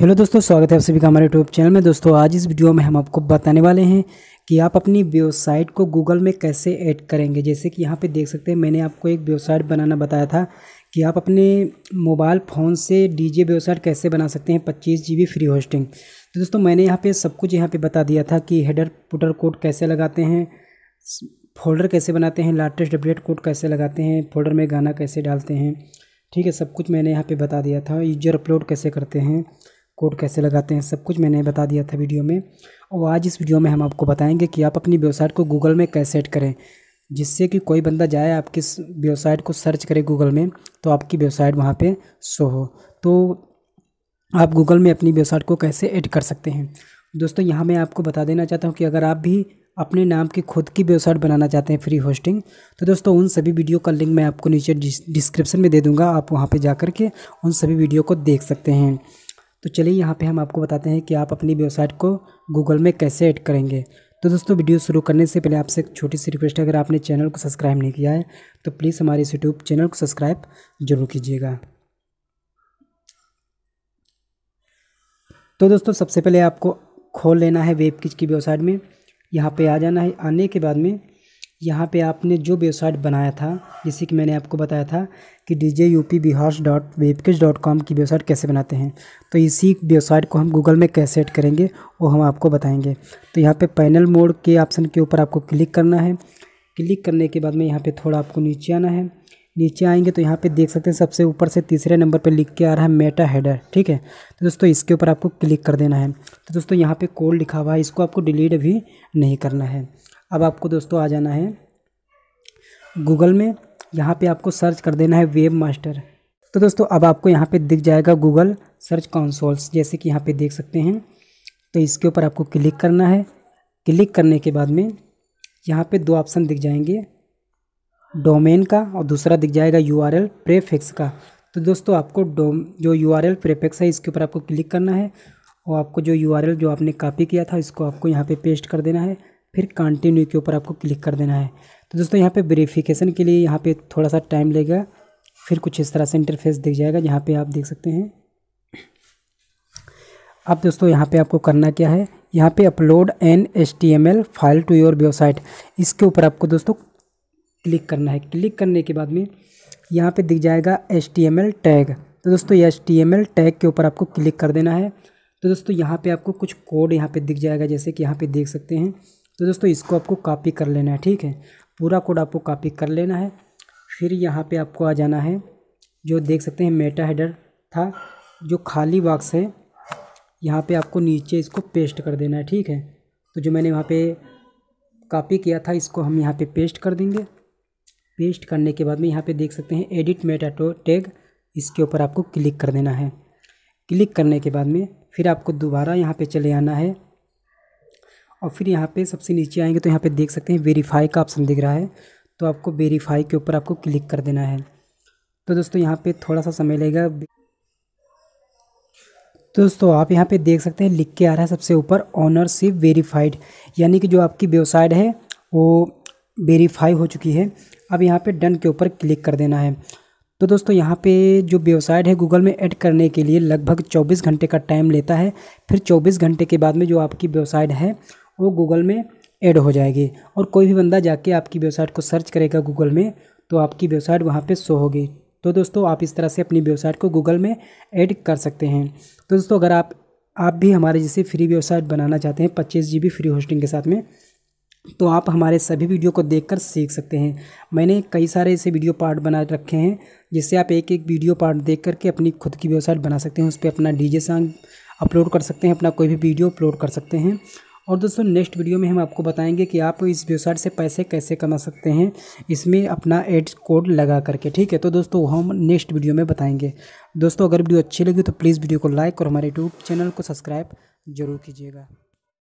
hello दोस्तों स्वागत है आप सभी का हमारे यूट्यूब चैनल में दोस्तों आज इस वीडियो में हम आपको बताने वाले हैं कि आप अपनी वेबसाइट को गूगल में कैसे ऐड करेंगे जैसे कि यहाँ पे देख सकते हैं मैंने आपको एक वेबसाइट बनाना बताया था कि आप अपने मोबाइल फ़ोन से डीजे वेबसाइट कैसे बना सकते हैं पच्चीस जी फ्री होस्टिंग तो दोस्तों मैंने यहाँ पर सब कुछ यहाँ पर बता दिया था कि हेडर पुटर कोड कैसे लगाते हैं फोल्डर कैसे बनाते हैं लाटेस्ट अपडेट कोड कैसे लगाते हैं फोल्डर में गाना कैसे डालते हैं ठीक है सब कुछ मैंने यहाँ पर बता दिया था यूजर अपलोड कैसे करते हैं कोड कैसे लगाते हैं सब कुछ मैंने बता दिया था वीडियो में और आज इस वीडियो में हम आपको बताएंगे कि आप अपनी वेबसाइट को गूगल में कैसे ऐड करें जिससे कि कोई बंदा जाए आपकी वेबसाइट को सर्च करे गूगल में तो आपकी वेबसाइट वहाँ पर शो हो तो आप गूगल में अपनी वेबसाइट को कैसे ऐड कर सकते हैं दोस्तों यहाँ मैं आपको बता देना चाहता हूँ कि अगर आप भी अपने नाम की खुद की वेबसाइट बनाना चाहते हैं फ्री होस्टिंग तो दोस्तों उन सभी वीडियो का लिंक मैं आपको नीचे डिस्क्रिप्शन में दे दूँगा आप वहाँ पर जा कर के उन सभी वीडियो को देख सकते हैं तो चलिए यहाँ पे हम आपको बताते हैं कि आप अपनी वेबसाइट को गूगल में कैसे ऐड करेंगे तो दोस्तों वीडियो शुरू करने से पहले आपसे एक छोटी सी रिक्वेस्ट है अगर आपने चैनल को सब्सक्राइब नहीं किया है तो प्लीज़ हमारे इस यूट्यूब चैनल को सब्सक्राइब जरूर कीजिएगा तो दोस्तों सबसे पहले आपको खोल लेना है वेब किच की वेबसाइट में यहाँ पे आ जाना है आने के बाद में यहाँ पे आपने जो वेबसाइट बनाया था जैसे कि मैंने आपको बताया था कि D J U P Bihar dot webcage dot com की वेबसाइट कैसे बनाते हैं तो इसी वेबसाइट को हम गूगल में कैसे ऐड करेंगे वो हम आपको बताएंगे तो यहाँ पे पैनल मोड के ऑप्शन के ऊपर आपको क्लिक करना है क्लिक करने के बाद में यहाँ पे थोड़ा आपको नीचे आना है नीचे आएंगे तो यहाँ पे देख सकते हैं सबसे ऊपर से तीसरे नंबर पे लिख के आ रहा है मेटा हेडर ठीक है तो दोस्तों इसके ऊपर आपको क्लिक कर देना है तो दोस्तों यहाँ पे कोड लिखा हुआ है इसको आपको डिलीट भी नहीं करना है अब आपको दोस्तों आ जाना है गूगल में यहाँ पे आपको सर्च कर देना है वेब मास्टर तो दोस्तों अब आपको यहाँ पे दिख जाएगा गूगल सर्च कॉन्सोल्स जैसे कि यहाँ पे देख सकते हैं तो इसके ऊपर आपको क्लिक करना है क्लिक करने के बाद में यहाँ पे दो ऑप्शन दिख जाएंगे डोमेन का और दूसरा दिख जाएगा यू आर एल प्रेफिक्स का तो दोस्तों आपको डोम जो यू आर एल प्रेफिक्स है इसके ऊपर आपको क्लिक करना है और आपको जो यू आर एल जो आपने कापी किया था इसको आपको यहाँ पे पेस्ट कर देना है फिर कंटिन्यू के ऊपर आपको क्लिक कर देना है तो दोस्तों यहाँ पे वेरीफिकेशन के लिए यहाँ पे थोड़ा सा टाइम लेगा फिर कुछ इस तरह से इंटरफेस दिख जाएगा जहाँ पे आप देख सकते हैं अब दोस्तों यहाँ पे आपको करना क्या है यहाँ पे upload N H file to your website इसके ऊपर आपको दोस्तों क्लिक करना है क्लिक करने के बाद में यहाँ पर दिख जाएगा एच टैग तो दोस्तों एच टैग के ऊपर आपको क्लिक कर देना है तो दोस्तों यहाँ पे आपको कुछ कोड यहाँ पे दिख जाएगा जैसे कि यहाँ पे देख सकते हैं तो दोस्तों इसको आपको कॉपी कर लेना है ठीक है पूरा कोड आपको कॉपी कर लेना है फिर यहाँ पे आपको आ जाना है जो देख सकते हैं मेटा हेडर था जो खाली बॉक्स है यहाँ पे आपको नीचे इसको पेस्ट कर देना है ठीक है तो जो मैंने वहाँ पे कॉपी किया था इसको हम यहाँ पे पेस्ट कर देंगे पेस्ट करने के बाद में यहाँ पे देख सकते हैं एडिट मेटा टो टैग इसके ऊपर आपको क्लिक कर देना है क्लिक करने के बाद में फिर आपको दोबारा यहाँ पर चले आना है और फिर यहाँ पे सबसे नीचे आएंगे तो यहाँ पे देख सकते हैं वेरीफाई का ऑप्शन दिख रहा है तो आपको वेरीफाई के ऊपर आपको क्लिक कर देना है तो दोस्तों यहाँ पे थोड़ा सा समय लेगा तो दोस्तों आप यहाँ पे देख सकते हैं लिख के आ रहा है सबसे ऊपर ऑनरशिप वेरीफाइड यानी कि जो आपकी वेबसाइट है वो वेरीफाई हो चुकी है अब यहाँ पर डन के ऊपर क्लिक कर देना है तो दोस्तों यहाँ पे जो वेबसाइट है गूगल में ऐड करने के लिए लगभग 24 घंटे का टाइम लेता है फिर 24 घंटे के बाद में जो आपकी वेबसाइट है वो गूगल में ऐड हो जाएगी और कोई भी बंदा जाके आपकी वेबसाइट को सर्च करेगा गूगल में तो आपकी वेबसाइट वहाँ पे शो होगी तो दोस्तों आप इस तरह से अपनी वेबसाइट को गूगल में ऐड कर सकते हैं तो दोस्तों अगर आप आप भी हमारे जैसे फ्री वेबसाइट बनाना चाहते हैं पच्चीस जी फ्री होस्टिंग के साथ में तो आप हमारे सभी वीडियो को देखकर सीख सकते हैं मैंने कई सारे ऐसे वीडियो पार्ट बना रखे हैं जिससे आप एक एक वीडियो पार्ट देख करके अपनी खुद की वेबसाइट बना सकते हैं उस पर अपना डीजे सॉन्ग अपलोड कर सकते हैं अपना कोई भी वीडियो अपलोड कर सकते हैं और दोस्तों नेक्स्ट वीडियो में हम आपको बताएंगे कि आप इस वेबसाइट से पैसे कैसे कमा सकते हैं इसमें अपना एड कोड लगा करके ठीक है तो दोस्तों हम नेक्स्ट वीडियो में बताएंगे दोस्तों अगर वीडियो अच्छी लगी तो प्लीज़ वीडियो को लाइक और हमारे यूट्यूब चैनल को सब्सक्राइब जरूर कीजिएगा